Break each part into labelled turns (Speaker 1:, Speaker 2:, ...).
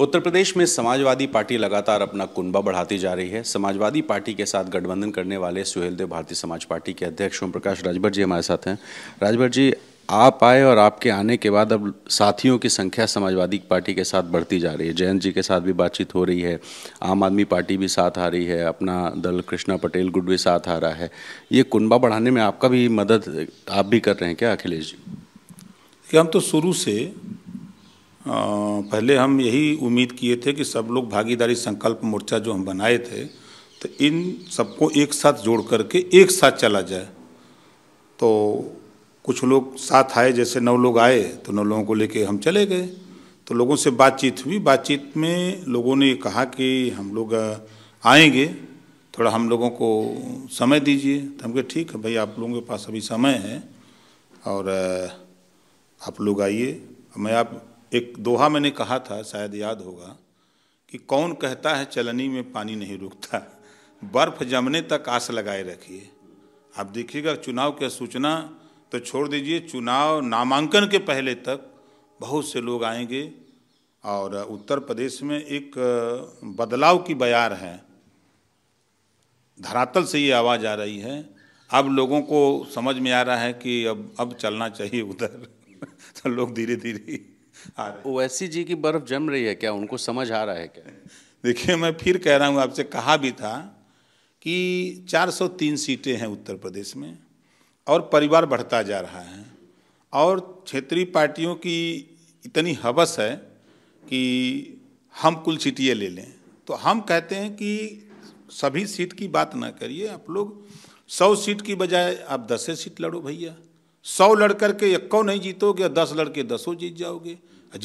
Speaker 1: उत्तर प्रदेश में समाजवादी पार्टी लगातार अपना कुंबा बढ़ाती जा रही है समाजवादी पार्टी के साथ गठबंधन करने वाले सुहेलदेव भारतीय समाज पार्टी के अध्यक्ष ओम प्रकाश राजभर जी हमारे साथ हैं राजभर जी आप आए और आपके आने के बाद अब साथियों की संख्या समाजवादी पार्टी के साथ बढ़ती जा रही है जयंत जी के साथ भी बातचीत हो रही है आम आदमी पार्टी भी साथ आ रही है अपना दल कृष्णा पटेल गुट भी साथ आ रहा है ये कुंबा बढ़ाने में आपका भी मदद आप भी कर रहे हैं क्या अखिलेश जी हम तो शुरू से पहले हम
Speaker 2: यही उम्मीद किए थे कि सब लोग भागीदारी संकल्प मोर्चा जो हम बनाए थे तो इन सबको एक साथ जोड़ करके एक साथ चला जाए तो कुछ लोग साथ आए जैसे नौ लोग आए तो नौ लोगों को लेके हम चले गए तो लोगों से बातचीत हुई बातचीत में लोगों ने कहा कि हम लोग आएंगे थोड़ा हम लोगों को समय दीजिए तो हम कहे ठीक है भाई आप लोगों के पास अभी समय है और आप लोग आइए मैं आप एक दोहा मैंने कहा था शायद याद होगा कि कौन कहता है चलनी में पानी नहीं रुकता बर्फ जमने तक आस लगाए रखिए आप देखिएगा चुनाव की सूचना तो छोड़ दीजिए चुनाव नामांकन के पहले तक बहुत से लोग आएंगे और उत्तर प्रदेश में एक बदलाव की बयार है धरातल से ये आवाज़ आ रही है अब लोगों को समझ में आ रहा है कि अब अब
Speaker 1: चलना चाहिए उधर तो लोग धीरे धीरे आ रहे ओवैसी जी की बर्फ जम रही है क्या उनको समझ आ रहा है क्या देखिए मैं फिर कह रहा हूँ आपसे कहा भी था
Speaker 2: कि 403 सीटें हैं उत्तर प्रदेश में और परिवार बढ़ता जा रहा है और क्षेत्रीय पार्टियों की इतनी हवस है कि हम कुल सीटियाँ ले लें तो हम कहते हैं कि सभी सीट की बात ना करिए आप लोग सौ सीट की बजाय आप दसें सीट लड़ो भैया सौ लड़ करके इक्को नहीं जीतोगे दस लड़के दसों जीत जाओगे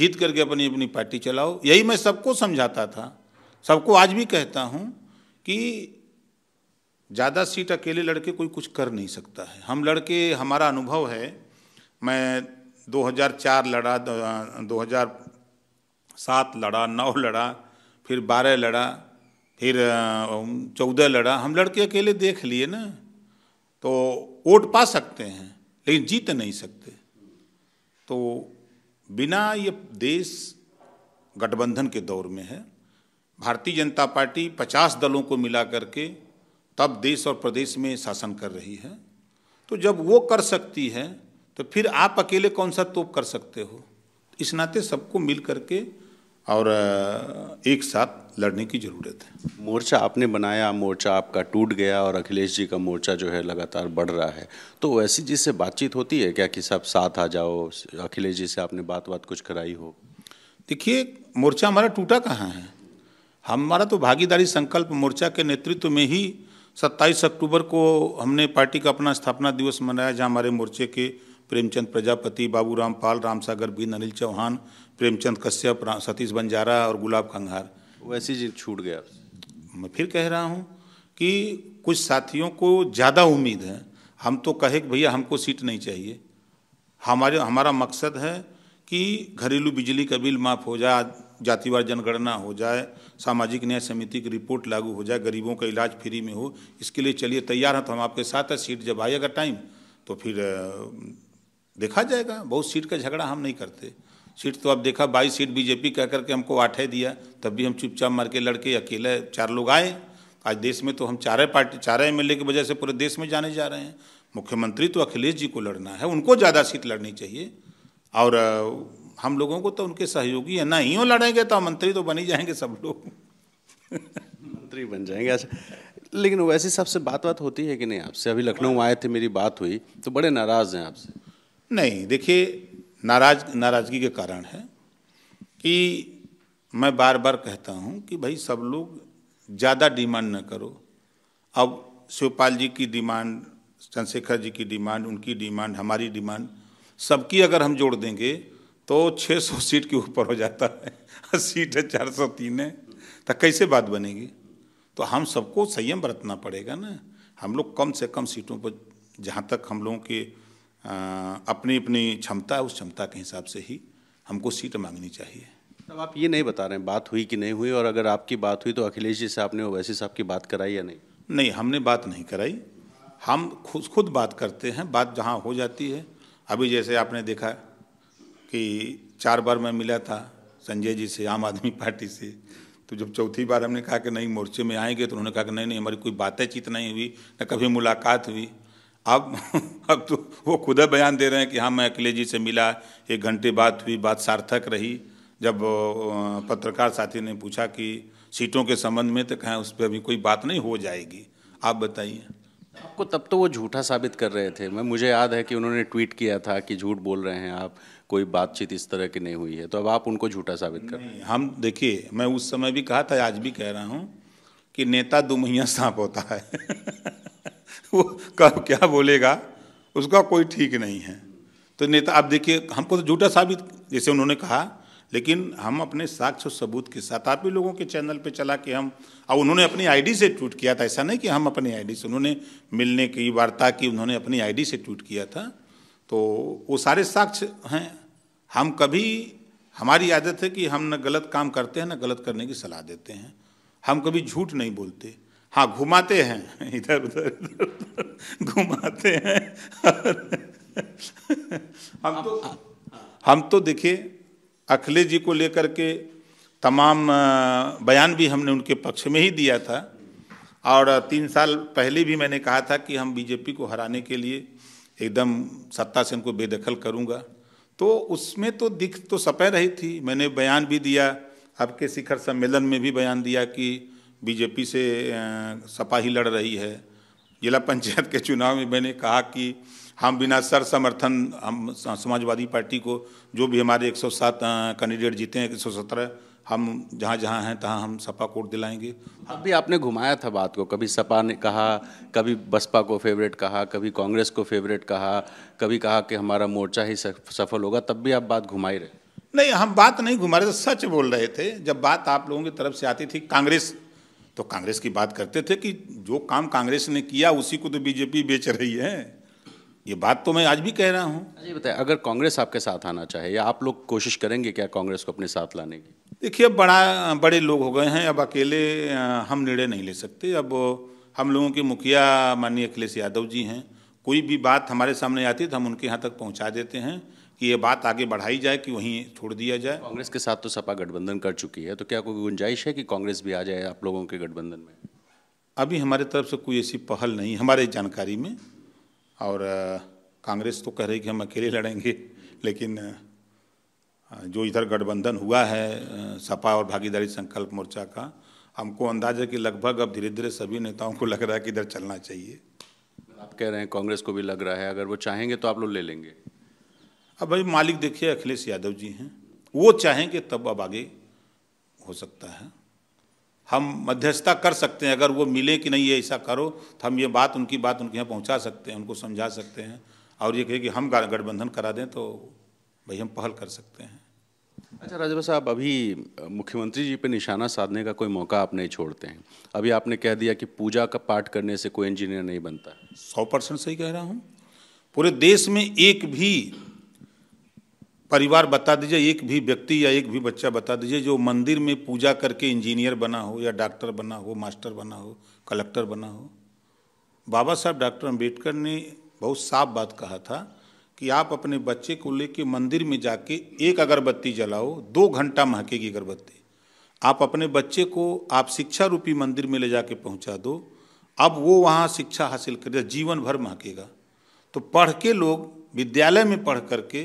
Speaker 2: जीत करके अपनी अपनी पार्टी चलाओ यही मैं सबको समझाता था सबको आज भी कहता हूँ कि ज़्यादा सीट अकेले लड़के कोई कुछ कर नहीं सकता है हम लड़के हमारा अनुभव है मैं 2004 लड़ा 2007 लड़ा नौ लड़ा फिर 12 लड़ा फिर 14 लड़ा हम लड़के अकेले देख लिए ना तो वोट पा सकते हैं लेकिन जीत नहीं सकते तो बिना ये देश गठबंधन के दौर में है भारतीय जनता पार्टी 50 दलों को मिला करके तब देश और प्रदेश में शासन कर रही है तो जब वो कर सकती है तो फिर आप अकेले कौन सा तोप कर सकते हो इस नाते सबको मिल करके
Speaker 1: और एक साथ लड़ने की ज़रूरत है मोर्चा आपने बनाया मोर्चा आपका टूट गया और अखिलेश जी का मोर्चा जो है लगातार बढ़ रहा है तो वैसी जी से बातचीत होती है क्या कि सब साथ आ जाओ अखिलेश जी से आपने बात बात कुछ कराई हो देखिए मोर्चा हमारा टूटा कहाँ है हमारा तो भागीदारी संकल्प मोर्चा के नेतृत्व में ही
Speaker 2: 27 अक्टूबर को हमने पार्टी का अपना स्थापना दिवस मनाया जहाँ हमारे मोर्चे के प्रेमचंद प्रजापति बाबू रामपाल पाल राम सागर अनिल चौहान प्रेमचंद कश्यप सतीश बंजारा और गुलाब कंघार
Speaker 1: वैसे जी छूट गया
Speaker 2: मैं फिर कह रहा हूँ कि कुछ साथियों को ज़्यादा उम्मीद है हम तो कहे कि भैया हमको सीट नहीं चाहिए हमारे हमारा मकसद है कि घरेलू बिजली का बिल माफ़ हो जाए जातिवार जनगणना हो जाए सामाजिक न्याय समिति की रिपोर्ट लागू हो जाए गरीबों का इलाज फ्री में हो इसके लिए चलिए तैयार हैं तो हम आपके साथ हैं सीट जब आएगा टाइम तो फिर देखा जाएगा बहुत सीट का झगड़ा हम नहीं करते सीट तो आप देखा बाईस सीट बीजेपी कह करके हमको आठे दिया तब भी हम चुपचाप मार के लड़के अकेले चार लोग आए आज देश में तो हम चारे पार्टी चारे एम की वजह से पूरे देश में जाने जा रहे हैं मुख्यमंत्री तो अखिलेश जी को लड़ना है उनको ज़्यादा सीट लड़नी चाहिए और हम लोगों को तो उनके सहयोगी है ना ही लड़ेंगे तो मंत्री तो बन ही जाएंगे सब लोग
Speaker 1: मंत्री बन जाएंगे अच्छा लेकिन वैसे सबसे बात बात होती है कि नहीं आपसे अभी लखनऊ आए थे मेरी बात हुई तो बड़े नाराज़ हैं आपसे नहीं देखिए नाराज नाराज़गी के कारण है कि
Speaker 2: मैं बार बार कहता हूँ कि भाई सब लोग ज़्यादा डिमांड न करो अब शिवपाल जी की डिमांड चंद्रशेखर जी की डिमांड उनकी डिमांड हमारी डिमांड सबकी अगर हम जोड़ देंगे तो 600 सीट के ऊपर हो जाता है सीट है चार सौ तीन है तो कैसे बात बनेगी तो हम सबको संयम बरतना पड़ेगा ना हम लोग कम से कम सीटों पर जहाँ तक हम लोगों के अपनी अपनी क्षमता उस क्षमता के हिसाब से ही हमको सीट मांगनी चाहिए
Speaker 1: तब आप ये नहीं बता रहे हैं बात हुई कि नहीं हुई और अगर आपकी बात हुई तो अखिलेश जी से आपने ओवैसी साहब की बात कराई या नहीं नहीं हमने बात नहीं कराई हम खुद खुद बात करते हैं बात जहाँ हो जाती है
Speaker 2: अभी जैसे आपने देखा कि चार बार मैं मिला था संजय जी से आम आदमी पार्टी से तो जब चौथी बार हमने कहा कि नहीं मोर्चे में आएंगे तो उन्होंने कहा कि नहीं नहीं हमारी कोई बातें चीत नहीं हुई न कभी मुलाकात हुई अब अब तो वो खुद बयान दे रहे हैं कि हाँ मैं अखिलेश जी से मिला एक घंटे बात हुई बात सार्थक रही जब पत्रकार साथी ने पूछा कि सीटों के संबंध में तो कहें उस पर अभी कोई बात नहीं हो जाएगी
Speaker 1: आप बताइए आपको तब तो वो झूठा साबित कर रहे थे मैं मुझे याद है कि उन्होंने ट्वीट किया था कि झूठ बोल रहे हैं आप कोई बातचीत इस तरह की नहीं हुई है तो अब आप उनको झूठा साबित कर रहे हैं हम देखिए मैं उस समय भी कहा था आज भी कह रहा हूँ कि नेता दुमैया सांप होता
Speaker 2: है वो कब क्या बोलेगा उसका कोई ठीक नहीं है तो नेता आप देखिए हमको तो झूठा साबित जैसे उन्होंने कहा लेकिन हम अपने साक्ष्य सबूत के साथ आप ही लोगों के चैनल पे चला के हम और उन्होंने अपनी आईडी से ट्वीट किया था ऐसा नहीं कि हम अपनी आईडी से उन्होंने मिलने की वार्ता की उन्होंने अपनी आईडी से ट्वीट किया था तो वो सारे साक्ष्य हैं हम कभी हमारी आदत है कि हम न गलत काम करते हैं न गलत करने की सलाह देते हैं हम कभी झूठ नहीं बोलते हाँ घुमाते हैं इधर उधर इधर घुमाते हैं हम तो हम तो देखिए अखिलेश जी को लेकर के तमाम बयान भी हमने उनके पक्ष में ही दिया था और तीन साल पहले भी मैंने कहा था कि हम बीजेपी को हराने के लिए एकदम सत्ता से उनको बेदखल करूंगा तो उसमें तो दिख तो सपह रही थी मैंने बयान भी दिया आपके शिखर सम्मेलन में भी बयान दिया कि बीजेपी से सपा ही लड़ रही है जिला पंचायत के चुनाव में मैंने कहा कि हम बिना सर समर्थन हम समाजवादी पार्टी को जो भी हमारे 107 कैंडिडेट जीते हैं 117
Speaker 1: हम जहाँ जहाँ हैं तहाँ हम सपा कोट दिलाएंगे अब भी आपने घुमाया था बात को कभी सपा ने कहा कभी बसपा को फेवरेट कहा कभी कांग्रेस को फेवरेट कहा कभी कहा कि हमारा मोर्चा ही सफल होगा तब भी आप बात घुमाए रहे नहीं
Speaker 2: हम बात नहीं घुमा रहे थे सच बोल रहे थे जब बात आप लोगों की तरफ से आती थी कांग्रेस तो कांग्रेस की बात करते थे कि जो काम
Speaker 1: कांग्रेस ने किया उसी को तो बीजेपी बेच रही है ये बात तो मैं आज भी कह रहा हूँ अच्छा, ये बताए अगर कांग्रेस आपके साथ आना चाहे या आप लोग कोशिश करेंगे क्या कांग्रेस को अपने साथ लाने की देखिए
Speaker 2: अब बड़ा बड़े लोग हो गए हैं अब अकेले हम निर्णय नहीं ले सकते अब हम लोगों के मुखिया माननीय अखिलेश यादव जी हैं कोई भी बात हमारे सामने आती है तो हम उनके यहाँ तक पहुँचा
Speaker 1: देते हैं कि ये बात आगे बढ़ाई जाए कि वहीं छोड़ दिया जाए कांग्रेस के साथ तो सपा गठबंधन कर चुकी है तो क्या कोई गुंजाइश है कि कांग्रेस भी आ जाए आप लोगों के गठबंधन में अभी हमारे तरफ से
Speaker 2: कोई ऐसी पहल नहीं हमारे जानकारी में और कांग्रेस तो कह रही कि हम अकेले लड़ेंगे लेकिन जो इधर गठबंधन हुआ है सपा और भागीदारी संकल्प मोर्चा का हमको अंदाज है कि लगभग अब धीरे धीरे सभी नेताओं को लग रहा है कि
Speaker 1: इधर चलना चाहिए आप कह रहे हैं कांग्रेस को भी लग रहा है अगर वो चाहेंगे तो आप लोग ले लेंगे अब भाई मालिक देखिए अखिलेश यादव जी हैं वो चाहेंगे तब अब आगे
Speaker 2: हो सकता है हम मध्यस्थता कर सकते हैं अगर वो मिले कि नहीं ये ऐसा करो तो हम ये बात उनकी बात उनके यहाँ पहुँचा सकते हैं उनको समझा सकते हैं और ये कहे कि हम गठबंधन करा दें तो भाई हम पहल कर सकते हैं
Speaker 1: अच्छा राजभा साहब अभी मुख्यमंत्री जी पे निशाना साधने का कोई मौका आप नहीं छोड़ते हैं अभी आपने कह दिया कि पूजा का पाठ करने से कोई इंजीनियर नहीं बनता सौ परसेंट सही कह रहा हूँ पूरे देश में एक भी
Speaker 2: परिवार बता दीजिए एक भी व्यक्ति या एक भी बच्चा बता दीजिए जो मंदिर में पूजा करके इंजीनियर बना हो या डॉक्टर बना हो मास्टर बना हो कलेक्टर बना हो बाबा साहब डॉक्टर अम्बेडकर ने बहुत साफ बात कहा था कि आप अपने बच्चे को लेके मंदिर में जाके एक अगरबत्ती जलाओ दो घंटा महकेगी अगरबत्ती आप अपने बच्चे को आप शिक्षा रूपी मंदिर में ले जाके पहुंचा दो अब वो वहाँ शिक्षा हासिल करेगा जीवन भर महकेगा तो पढ़ के लोग विद्यालय में पढ़ करके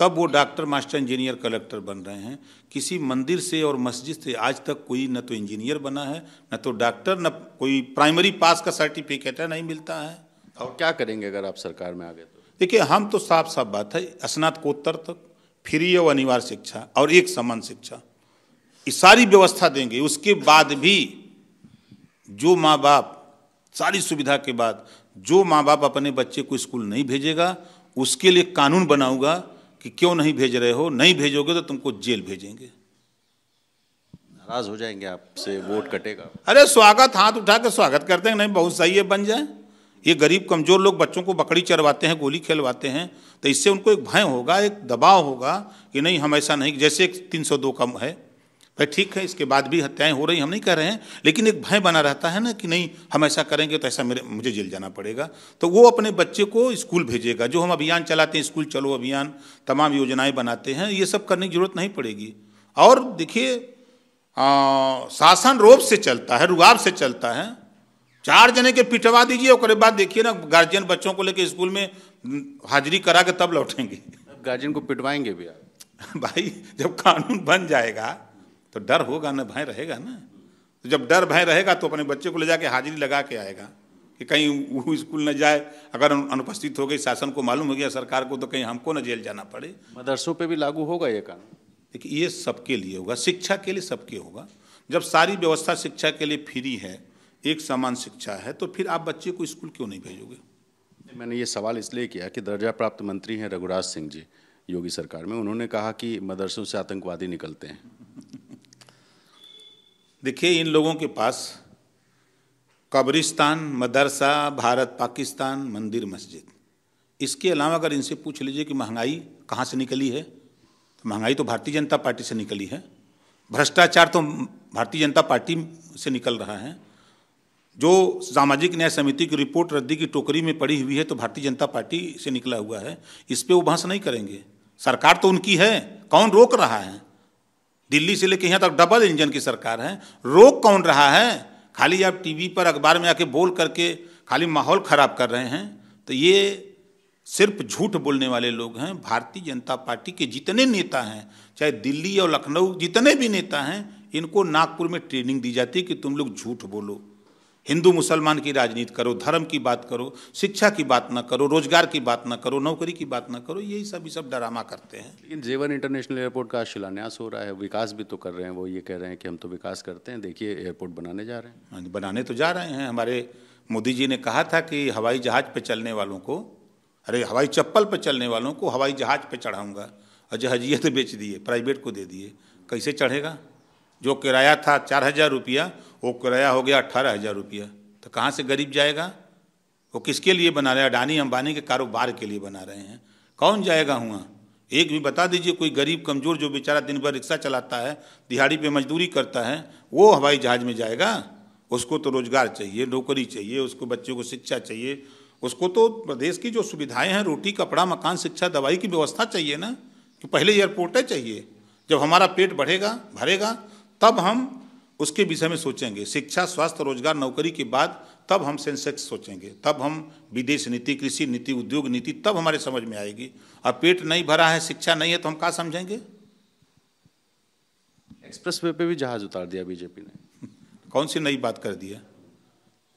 Speaker 2: तब वो डॉक्टर मास्टर इंजीनियर कलेक्टर बन रहे हैं किसी मंदिर से और मस्जिद से आज तक कोई न तो इंजीनियर बना है न तो डॉक्टर न कोई प्राइमरी पास का सर्टिफिकेट है नहीं मिलता है और क्या करेंगे अगर आप सरकार में आ गए तो देखिए हम तो साफ साफ बात है स्नातकोत्तर तक फ्री और अनिवार्य शिक्षा और एक समान शिक्षा ये सारी व्यवस्था देंगे उसके बाद भी जो माँ बाप सारी सुविधा के बाद जो माँ बाप अपने बच्चे को स्कूल नहीं भेजेगा उसके लिए कानून बनाऊंगा कि क्यों नहीं भेज रहे हो नहीं भेजोगे तो तुमको जेल भेजेंगे
Speaker 1: नाराज हो जाएंगे आपसे वोट कटेगा
Speaker 2: अरे स्वागत हाथ उठा के स्वागत करते हैं नहीं बहुत सही है बन जाए ये गरीब कमजोर लोग बच्चों को बकड़ी चरवाते हैं गोली खेलवाते हैं तो इससे उनको एक भय होगा एक दबाव होगा कि नहीं हम ऐसा नहीं जैसे एक तीन सौ दो का है भाई ठीक है इसके बाद भी हत्याएं हो रही हम नहीं कह रहे हैं लेकिन एक भय बना रहता है ना कि नहीं हम ऐसा करेंगे तो ऐसा मेरे मुझे जेल जाना पड़ेगा तो वो अपने बच्चे को स्कूल भेजेगा जो हम अभियान चलाते हैं स्कूल चलो अभियान तमाम योजनाएं बनाते हैं ये सब करने की जरूरत नहीं पड़ेगी और देखिए शासन रोब से चलता है रुआब से चलता है चार जने के पिटवा दीजिए और बाद देखिए ना गार्जियन बच्चों को लेकर स्कूल में हाजिरी करा के तब लौटेंगे गार्जियन को पिटवाएंगे भी भाई जब कानून बन जाएगा तो डर होगा ना भय रहेगा ना तो जब डर भय रहेगा तो अपने बच्चे को ले जाके हाजिरी लगा के आएगा कि कहीं वो स्कूल न जाए अगर अनुपस्थित हो गई शासन को मालूम हो गया सरकार को तो कहीं हमको ना जेल जाना पड़े
Speaker 1: मदरसों पे भी लागू होगा ये कानून देखिए ये सबके लिए होगा शिक्षा के लिए
Speaker 2: सबके होगा जब सारी व्यवस्था शिक्षा के लिए फ्री है एक समान शिक्षा है तो फिर
Speaker 1: आप बच्चे को स्कूल क्यों नहीं भेजोगे मैंने ये सवाल इसलिए किया कि दर्जा प्राप्त मंत्री हैं रघुराज सिंह जी योगी सरकार में उन्होंने कहा कि मदरसों से आतंकवादी निकलते हैं देखिए इन लोगों के पास कब्रिस्तान
Speaker 2: मदरसा भारत पाकिस्तान मंदिर मस्जिद इसके अलावा अगर इनसे पूछ लीजिए कि महंगाई कहाँ से निकली है तो महंगाई तो भारतीय जनता पार्टी से निकली है भ्रष्टाचार तो भारतीय जनता पार्टी से निकल रहा है जो सामाजिक न्याय समिति की रिपोर्ट रद्दी की टोकरी में पड़ी हुई है तो भारतीय जनता पार्टी से निकला हुआ है इस पर वो बहस नहीं करेंगे सरकार तो उनकी है कौन रोक रहा है दिल्ली से लेकर यहाँ तक डबल इंजन की सरकार है रोक कौन रहा है खाली आप टीवी पर अखबार में आके बोल करके खाली माहौल खराब कर रहे हैं तो ये सिर्फ झूठ बोलने वाले लोग हैं भारतीय जनता पार्टी के जितने नेता हैं चाहे दिल्ली और लखनऊ जितने भी नेता हैं इनको नागपुर में ट्रेनिंग दी जाती है कि तुम लोग झूठ बोलो हिंदू मुसलमान की राजनीति करो धर्म की बात करो शिक्षा की बात ना करो रोजगार की बात ना करो नौकरी की बात ना करो यही सब ये सब ड्रामा करते हैं
Speaker 1: लेकिन जेवन इंटरनेशनल एयरपोर्ट का शिलान्यास हो रहा है विकास भी तो कर रहे हैं वो ये कह रहे हैं कि हम तो विकास करते हैं देखिए एयरपोर्ट बनाने जा रहे हैं हाँ बनाने तो जा रहे हैं हमारे मोदी
Speaker 2: जी ने कहा था कि हवाई जहाज़ पर चलने वालों को अरे हवाई चप्पल पर चलने वालों को हवाई जहाज़ पर चढ़ाऊँगा और जहाजियत बेच दिए प्राइवेट को दे दिए कैसे चढ़ेगा जो किराया था चार हज़ार रुपया वो किराया हो गया अट्ठारह हज़ार रुपया तो कहाँ से गरीब जाएगा वो किसके लिए बना रहे हैं अडानी अंबानी के कारोबार के लिए बना रहे हैं कौन जाएगा हुआ एक भी बता दीजिए कोई गरीब कमजोर जो बेचारा दिन भर रिक्शा चलाता है दिहाड़ी पे मजदूरी करता है वो हवाई जहाज़ में जाएगा उसको तो रोजगार चाहिए नौकरी चाहिए उसको बच्चों को शिक्षा चाहिए उसको तो प्रदेश की जो सुविधाएं हैं रोटी कपड़ा मकान शिक्षा दवाई की व्यवस्था चाहिए ना कि पहले एयरपोर्टें चाहिए जब हमारा पेट बढ़ेगा भरेगा तब हम उसके विषय में सोचेंगे शिक्षा स्वास्थ्य रोजगार नौकरी के बाद तब हम सेंसेक्स सोचेंगे तब हम विदेश नीति कृषि नीति उद्योग नीति तब हमारे समझ में आएगी और पेट नहीं भरा है शिक्षा नहीं है तो हम कहाँ समझेंगे
Speaker 1: एक्सप्रेस वे पे भी जहाज उतार दिया बीजेपी ने कौन सी नई बात कर दी है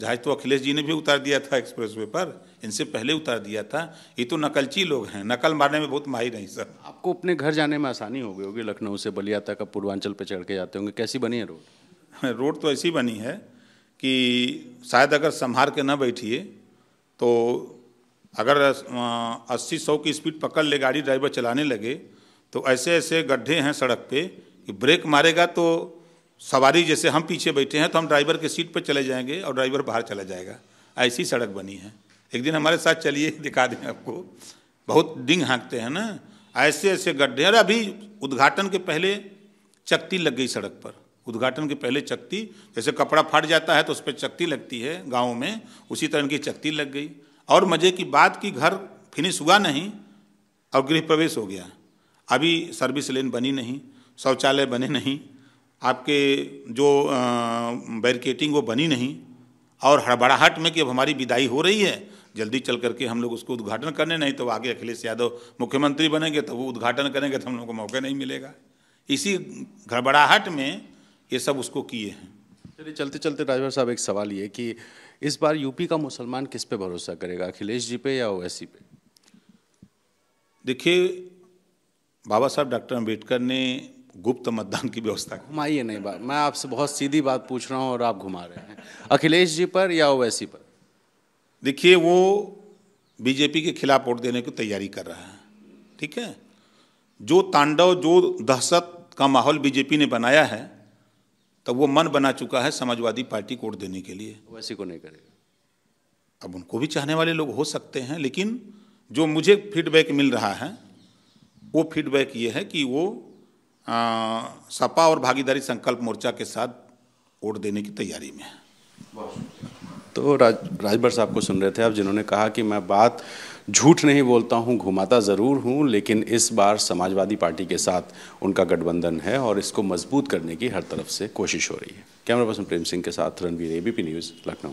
Speaker 1: जहाज तो अखिलेश जी ने
Speaker 2: भी उतार दिया था एक्सप्रेस वे पर इनसे पहले उतार दिया था ये तो नकलची लोग हैं नकल मारने में
Speaker 1: बहुत माहिर हैं सर आपको अपने घर जाने में आसानी हो गई होगी लखनऊ से बलिया तक अब पूर्वांचल पर चढ़ के जाते होंगे कैसी बनी है रोड हाँ, रोड तो ऐसी बनी है कि शायद अगर संभार के
Speaker 2: ना बैठिए तो अगर अस्सी सौ की स्पीड पकड़ ले गाड़ी ड्राइवर चलाने लगे तो ऐसे ऐसे गड्ढे हैं सड़क पे कि ब्रेक मारेगा तो सवारी जैसे हम पीछे बैठे हैं तो हम ड्राइवर के सीट पर चले जाएंगे और ड्राइवर बाहर चला जाएगा ऐसी सड़क बनी है एक दिन हमारे साथ चलिए दिखा दें आपको बहुत डिंग हाँकते हैं ना ऐसे ऐसे गड्ढे अरे अभी उद्घाटन के पहले चक्ती लग गई सड़क पर उद्घाटन के पहले चक्ती जैसे कपड़ा फट जाता है तो उस पर चक्ती लगती है गाँव में उसी तरह की चक्ती लग गई और मज़े की बात कि घर फिनिश हुआ नहीं और गृह प्रवेश हो गया अभी सर्विस लेन बनी नहीं शौचालय बने नहीं आपके जो बैरिकेटिंग वो बनी नहीं और हड़बड़ाहट में कि अब हमारी विदाई हो रही है जल्दी चल करके हम लोग उसको उद्घाटन करने नहीं तो आगे अखिलेश यादव मुख्यमंत्री बनेंगे तो वो उद्घाटन करेंगे तो हम लोग को मौका नहीं मिलेगा इसी घड़बड़ाहट में
Speaker 1: ये सब उसको किए हैं चलिए चलते चलते राजभर साहब एक सवाल ये कि इस बार यूपी का मुसलमान किस पे भरोसा करेगा अखिलेश जी पे या ओवैसी पे देखिए बाबा साहब डॉक्टर अम्बेडकर ने गुप्त मतदान की व्यवस्था घुमाइए नहीं बात मैं आपसे बहुत सीधी बात पूछ रहा हूँ और आप घुमा रहे हैं अखिलेश जी पर या ओवैसी पर देखिए वो बीजेपी के खिलाफ वोट देने की तैयारी कर रहा है
Speaker 2: ठीक है जो तांडव जो दहशत का माहौल बीजेपी ने बनाया है तब वो मन बना चुका है समाजवादी पार्टी को वोट देने के लिए वैसे को नहीं करेगा अब उनको भी चाहने वाले लोग हो सकते हैं लेकिन जो मुझे फीडबैक मिल रहा है वो फीडबैक ये है कि वो सपा और भागीदारी संकल्प मोर्चा के साथ वोट देने की तैयारी में
Speaker 1: तो राज राजभर साहब को सुन रहे थे आप जिन्होंने कहा कि मैं बात झूठ नहीं बोलता हूँ घुमाता ज़रूर हूँ लेकिन इस बार समाजवादी पार्टी के साथ उनका गठबंधन है और इसको मजबूत करने की हर तरफ से कोशिश हो रही है कैमरा पर्सन प्रेम सिंह के साथ रणवीर एबीपी न्यूज़ लखनऊ